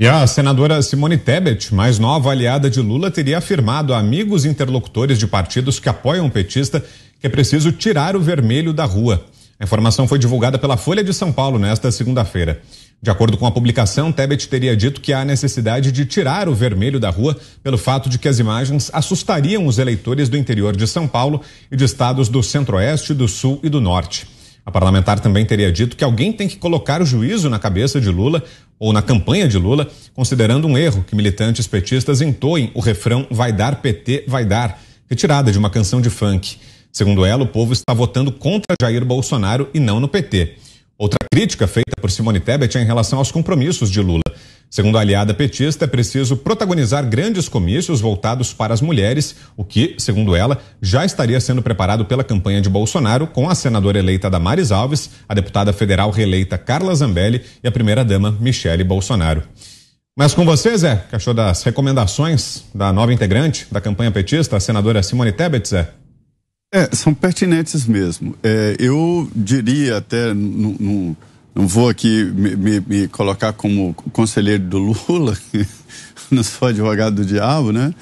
E a senadora Simone Tebet, mais nova aliada de Lula, teria afirmado a amigos interlocutores de partidos que apoiam o petista que é preciso tirar o vermelho da rua. A informação foi divulgada pela Folha de São Paulo nesta segunda-feira. De acordo com a publicação, Tebet teria dito que há necessidade de tirar o vermelho da rua pelo fato de que as imagens assustariam os eleitores do interior de São Paulo e de estados do Centro-Oeste, do Sul e do Norte. A parlamentar também teria dito que alguém tem que colocar o juízo na cabeça de Lula ou na campanha de Lula, considerando um erro que militantes petistas entoem o refrão Vai dar PT, vai dar, retirada de uma canção de funk. Segundo ela, o povo está votando contra Jair Bolsonaro e não no PT. Outra crítica feita por Simone Tebet é em relação aos compromissos de Lula. Segundo a aliada petista, é preciso protagonizar grandes comícios voltados para as mulheres, o que, segundo ela, já estaria sendo preparado pela campanha de Bolsonaro com a senadora eleita Damares Alves, a deputada federal reeleita Carla Zambelli e a primeira-dama Michele Bolsonaro. Mas com você, Zé, que achou das recomendações da nova integrante da campanha petista, a senadora Simone Tebet, Zé? É, são pertinentes mesmo. É, eu diria até no não vou aqui me, me, me, colocar como conselheiro do Lula, não sou advogado do diabo, né?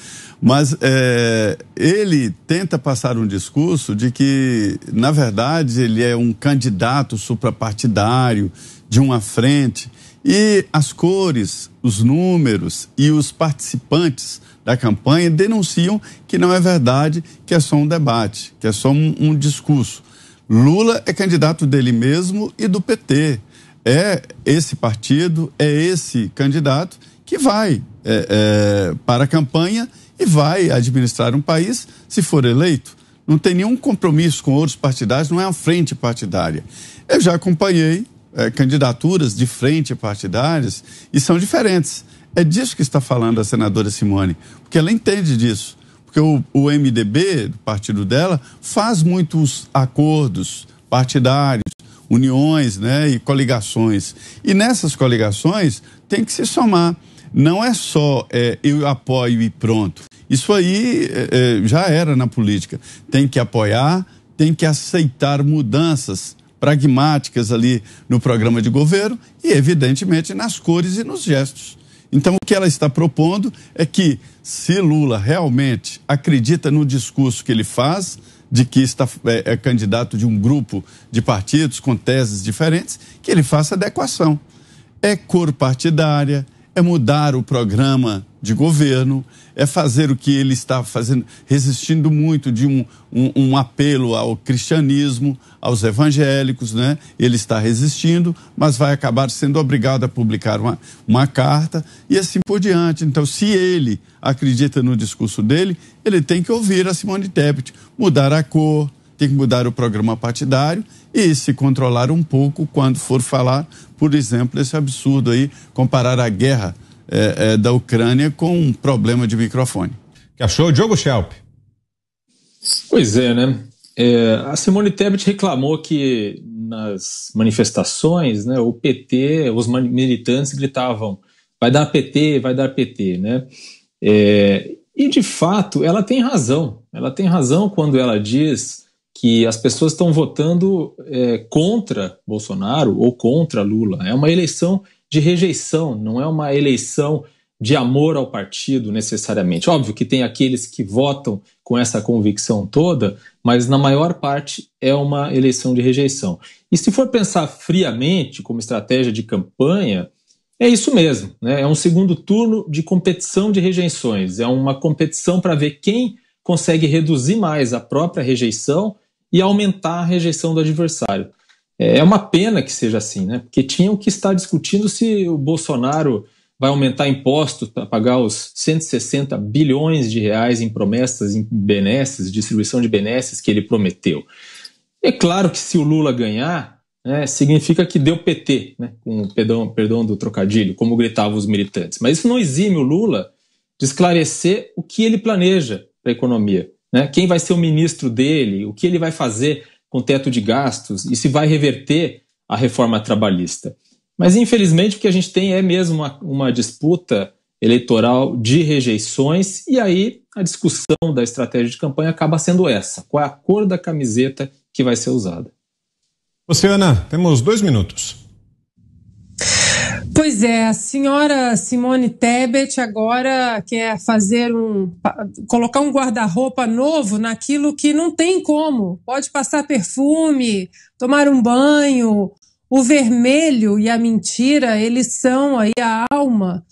Mas é, ele tenta passar um discurso de que, na verdade, ele é um candidato suprapartidário de uma frente. E as cores, os números e os participantes da campanha denunciam que não é verdade, que é só um debate, que é só um, um discurso. Lula é candidato dele mesmo e do PT é esse partido, é esse candidato que vai é, é, para a campanha e vai administrar um país se for eleito. Não tem nenhum compromisso com outros partidários, não é uma frente partidária. Eu já acompanhei é, candidaturas de frente partidárias e são diferentes. É disso que está falando a senadora Simone, porque ela entende disso. Porque o, o MDB, do partido dela, faz muitos acordos partidários uniões né, e coligações. E nessas coligações tem que se somar. Não é só é, eu apoio e pronto. Isso aí é, é, já era na política. Tem que apoiar, tem que aceitar mudanças pragmáticas ali no programa de governo e, evidentemente, nas cores e nos gestos. Então, o que ela está propondo é que, se Lula realmente acredita no discurso que ele faz, de que está é, é candidato de um grupo de partidos com teses diferentes, que ele faça adequação. É cor partidária, é mudar o programa de governo, é fazer o que ele está fazendo, resistindo muito de um, um, um, apelo ao cristianismo, aos evangélicos, né? Ele está resistindo, mas vai acabar sendo obrigado a publicar uma, uma carta e assim por diante. Então, se ele acredita no discurso dele, ele tem que ouvir a Simone Tebet, mudar a cor, tem que mudar o programa partidário e se controlar um pouco quando for falar, por exemplo, esse absurdo aí, comparar a guerra é, é, da Ucrânia com um problema de microfone. Que achou, Diogo Schelp? Pois é, né? É, a Simone Tebet reclamou que nas manifestações, né, o PT, os militantes gritavam vai dar PT, vai dar PT, né? É, e de fato, ela tem razão. Ela tem razão quando ela diz que as pessoas estão votando é, contra Bolsonaro ou contra Lula. É uma eleição de rejeição, não é uma eleição de amor ao partido necessariamente. Óbvio que tem aqueles que votam com essa convicção toda, mas na maior parte é uma eleição de rejeição. E se for pensar friamente como estratégia de campanha, é isso mesmo, né? É um segundo turno de competição de rejeições, é uma competição para ver quem consegue reduzir mais a própria rejeição e aumentar a rejeição do adversário. É, é uma pena que seja assim, né? Porque tinham que estar discutindo se o Bolsonaro vai aumentar imposto para tá, pagar os 160 bilhões de reais em promessas, em benesses, distribuição de benesses que ele prometeu. É claro que se o Lula ganhar, né, significa que deu PT, né, com perdão, perdão do trocadilho, como gritavam os militantes. Mas isso não exime o Lula de esclarecer o que ele planeja para a economia. Né? Quem vai ser o ministro dele, o que ele vai fazer com teto de gastos e se vai reverter a reforma trabalhista. Mas, infelizmente, o que a gente tem é mesmo uma, uma disputa eleitoral de rejeições, e aí a discussão da estratégia de campanha acaba sendo essa: qual é a cor da camiseta que vai ser usada. Luciana, temos dois minutos. Pois é, a senhora Simone Tebet agora quer fazer um colocar um guarda-roupa novo naquilo que não tem como. Pode passar perfume, tomar um banho. O vermelho e a mentira, eles são aí a alma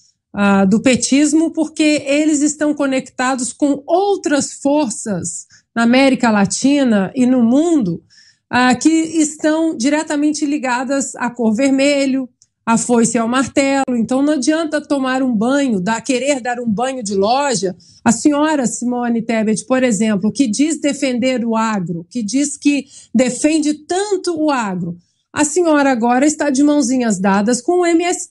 do petismo porque eles estão conectados com outras forças na América Latina e no mundo ah, que estão diretamente ligadas à cor vermelho, a foice ao martelo. Então não adianta tomar um banho, dar, querer dar um banho de loja. A senhora Simone Tebet, por exemplo, que diz defender o agro, que diz que defende tanto o agro. A senhora agora está de mãozinhas dadas com o MST,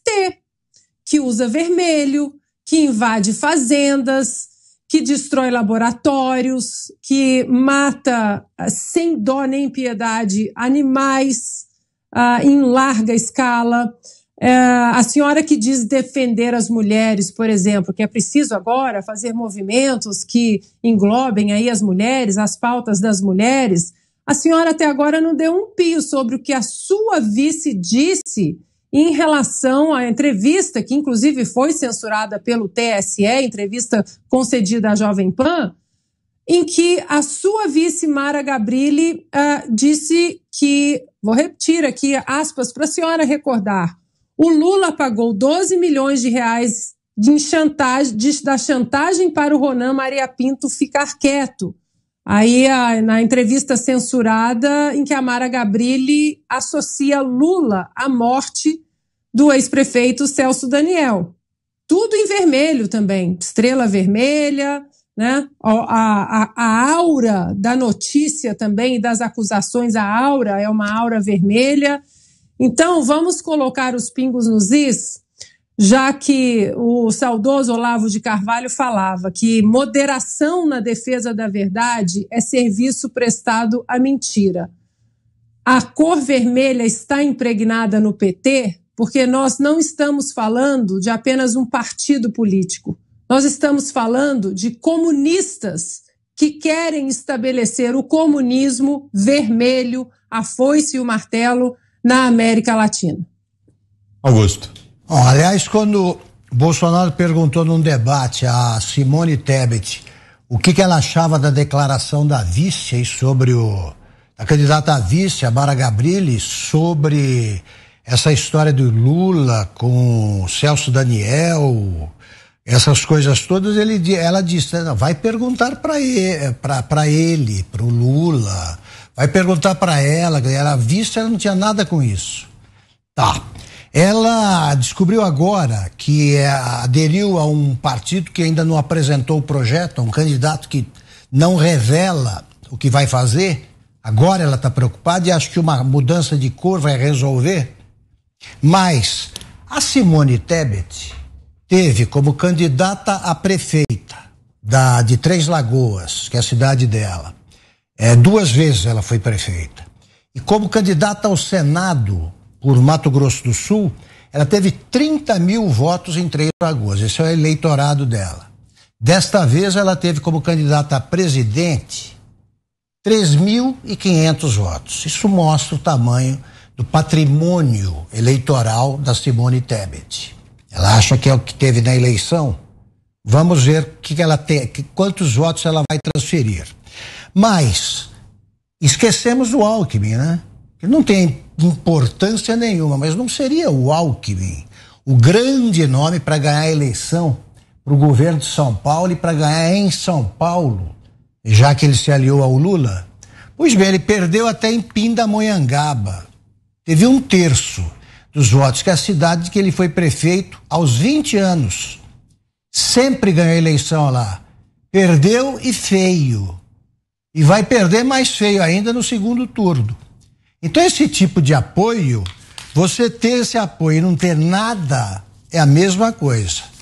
que usa vermelho, que invade fazendas, que destrói laboratórios, que mata ah, sem dó nem piedade animais uh, em larga escala. É, a senhora que diz defender as mulheres, por exemplo, que é preciso agora fazer movimentos que englobem aí as mulheres, as pautas das mulheres, a senhora até agora não deu um pio sobre o que a sua vice disse em relação à entrevista, que inclusive foi censurada pelo TSE, entrevista concedida à Jovem Pan, em que a sua vice, Mara Gabrilli, uh, disse que, vou repetir aqui aspas para a senhora recordar, o Lula pagou 12 milhões de reais de chantagem, de, da chantagem para o Ronan Maria Pinto ficar quieto. Aí, a, na entrevista censurada, em que a Mara Gabrilli associa Lula à morte do ex-prefeito Celso Daniel. Tudo em vermelho também, estrela vermelha, né? A, a, a aura da notícia também, das acusações, a aura é uma aura vermelha. Então, vamos colocar os pingos nos is, já que o saudoso Olavo de Carvalho falava que moderação na defesa da verdade é serviço prestado à mentira. A cor vermelha está impregnada no PT porque nós não estamos falando de apenas um partido político. Nós estamos falando de comunistas que querem estabelecer o comunismo vermelho, a foice e o martelo na América Latina. Augusto. aliás, quando Bolsonaro perguntou num debate a Simone Tebet o que, que ela achava da declaração da vice sobre o. da candidata à vice, a Mara Gabrilli, sobre essa história do Lula com o Celso Daniel, essas coisas todas, ele, ela disse, vai perguntar para ele, para ele, para o Lula, Vai perguntar para ela, ela visto, ela não tinha nada com isso. Tá. Ela descobriu agora que eh, aderiu a um partido que ainda não apresentou o projeto, um candidato que não revela o que vai fazer. Agora ela está preocupada e acha que uma mudança de cor vai resolver. Mas a Simone Tebet teve como candidata a prefeita da, de Três Lagoas, que é a cidade dela é, duas vezes ela foi prefeita. E como candidata ao Senado por Mato Grosso do Sul, ela teve 30 mil votos em Três Lagoas. Esse é o eleitorado dela. Desta vez, ela teve como candidata a presidente 3.500 votos. Isso mostra o tamanho do patrimônio eleitoral da Simone Tebet. Ela acha que é o que teve na eleição. Vamos ver que ela tem, que, quantos votos ela vai transferir. Mas esquecemos o Alckmin, né? Que não tem importância nenhuma, mas não seria o Alckmin o grande nome para ganhar a eleição para o governo de São Paulo e para ganhar em São Paulo, já que ele se aliou ao Lula? Pois bem, ele perdeu até em Pindamonhangaba. Teve um terço dos votos, que é a cidade que ele foi prefeito aos 20 anos. Sempre ganhou eleição lá. Perdeu e feio. E vai perder mais feio ainda no segundo turno. Então, esse tipo de apoio, você ter esse apoio e não ter nada, é a mesma coisa.